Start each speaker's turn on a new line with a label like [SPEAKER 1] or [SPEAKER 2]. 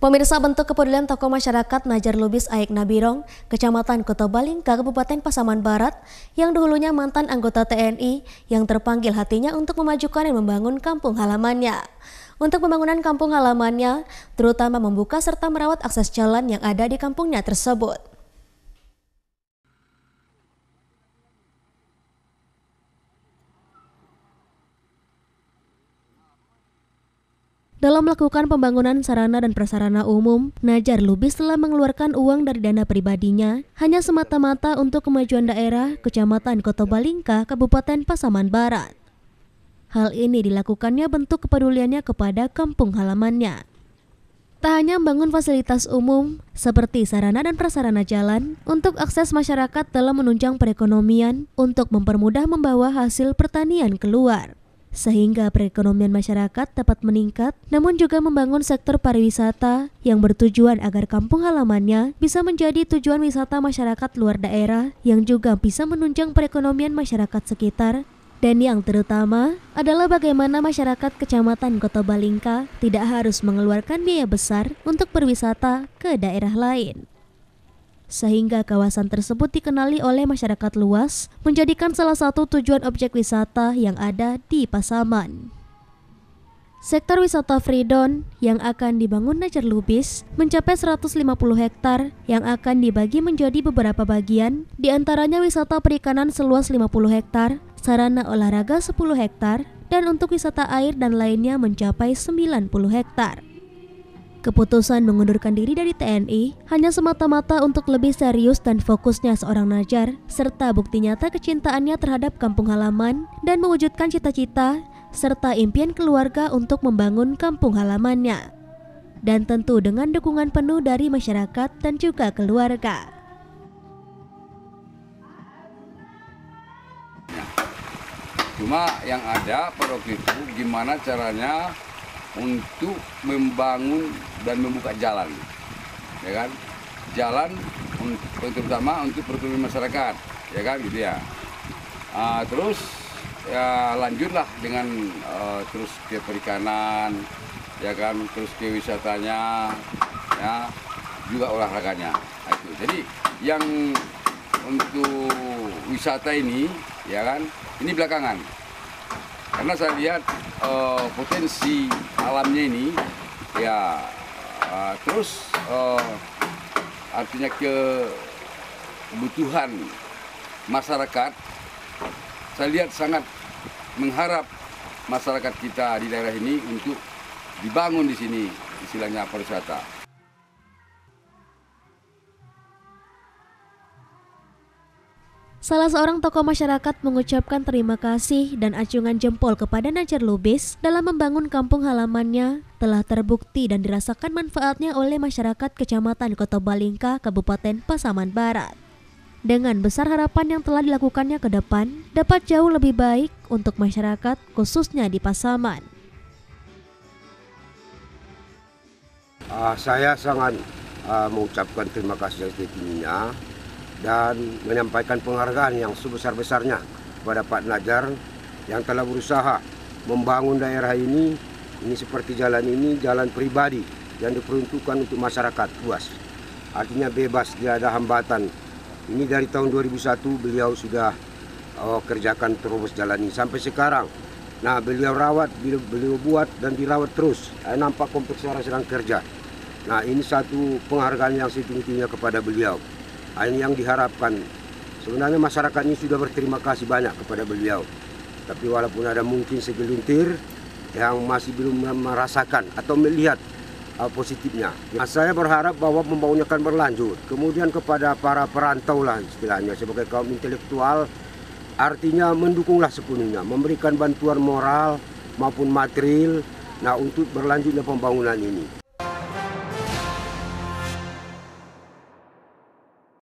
[SPEAKER 1] Pemirsa bentuk kepedulian tokoh masyarakat Najar Lubis Aik Nabirong, Kecamatan Kota Baling, Kabupaten Pasaman Barat, yang dulunya mantan anggota TNI yang terpanggil hatinya untuk memajukan dan membangun kampung halamannya. Untuk pembangunan kampung halamannya, terutama membuka serta merawat akses jalan yang ada di kampungnya tersebut. Dalam melakukan pembangunan sarana dan prasarana umum, Najar Lubis telah mengeluarkan uang dari dana pribadinya hanya semata-mata untuk kemajuan daerah Kecamatan kota Balingka, Kabupaten Pasaman Barat. Hal ini dilakukannya bentuk kepeduliannya kepada kampung halamannya. Tak hanya membangun fasilitas umum seperti sarana dan prasarana jalan untuk akses masyarakat dalam menunjang perekonomian untuk mempermudah membawa hasil pertanian keluar sehingga perekonomian masyarakat dapat meningkat, namun juga membangun sektor pariwisata yang bertujuan agar kampung halamannya bisa menjadi tujuan wisata masyarakat luar daerah yang juga bisa menunjang perekonomian masyarakat sekitar dan yang terutama adalah bagaimana masyarakat Kecamatan Kota Balingka tidak harus mengeluarkan biaya besar untuk berwisata ke daerah lain sehingga kawasan tersebut dikenali oleh masyarakat luas, menjadikan salah satu tujuan objek wisata yang ada di Pasaman. Sektor wisata Freedom yang akan dibangun Nacer Lubis mencapai 150 hektar yang akan dibagi menjadi beberapa bagian, diantaranya wisata perikanan seluas 50 hektar, sarana olahraga 10 hektar, dan untuk wisata air dan lainnya mencapai 90 hektar. Keputusan mengundurkan diri dari TNI hanya semata-mata untuk lebih serius dan fokusnya seorang Najar, serta bukti nyata kecintaannya terhadap kampung halaman dan mewujudkan cita-cita serta impian keluarga untuk membangun kampung halamannya. Dan tentu dengan dukungan penuh dari masyarakat dan juga keluarga.
[SPEAKER 2] Cuma yang ada pada gimana caranya untuk membangun dan membuka jalan, ya kan? Jalan untuk, terutama untuk pertumbuhan masyarakat, ya kan? Gitu ya. Uh, terus ya lanjutlah dengan uh, terus ke perikanan, ya kan? Terus ke wisatanya, ya juga olahraganya. Nah, itu. Jadi yang untuk wisata ini, ya kan? Ini belakangan karena saya lihat uh, potensi alamnya ini ya uh, terus uh, artinya kebutuhan masyarakat saya lihat sangat mengharap masyarakat kita di daerah ini untuk dibangun di sini istilahnya pariwisata.
[SPEAKER 1] Salah seorang tokoh masyarakat mengucapkan terima kasih dan acungan jempol kepada Najar Lubis dalam membangun kampung halamannya telah terbukti dan dirasakan manfaatnya oleh masyarakat Kecamatan Kota Balingka, Kabupaten Pasaman Barat. Dengan besar harapan yang telah dilakukannya ke depan, dapat jauh lebih baik untuk masyarakat khususnya di Pasaman.
[SPEAKER 3] Uh, saya sangat uh, mengucapkan terima kasih yang setinggi-tingginya dan menyampaikan penghargaan yang sebesar-besarnya kepada Pak Najar yang telah berusaha membangun daerah ini. Ini seperti jalan ini, jalan pribadi yang diperuntukkan untuk masyarakat luas. Artinya bebas, tidak ada hambatan. Ini dari tahun 2001 beliau sudah oh, kerjakan terus jalan ini sampai sekarang. Nah, beliau rawat, beliau buat dan dirawat terus. Eh, nampak kompleks orang sedang kerja. Nah, ini satu penghargaan yang setinggi-tingginya kepada beliau. Ini yang diharapkan sebenarnya masyarakat ini sudah berterima kasih banyak kepada beliau tapi walaupun ada mungkin segelintir yang masih belum merasakan atau melihat uh, positifnya. Nah, saya berharap bahwa pembangunan akan berlanjut. Kemudian kepada para perantau lah istilahnya sebagai kaum intelektual artinya mendukunglah sepenuhnya, memberikan bantuan moral maupun material nah untuk berlanjutnya pembangunan ini.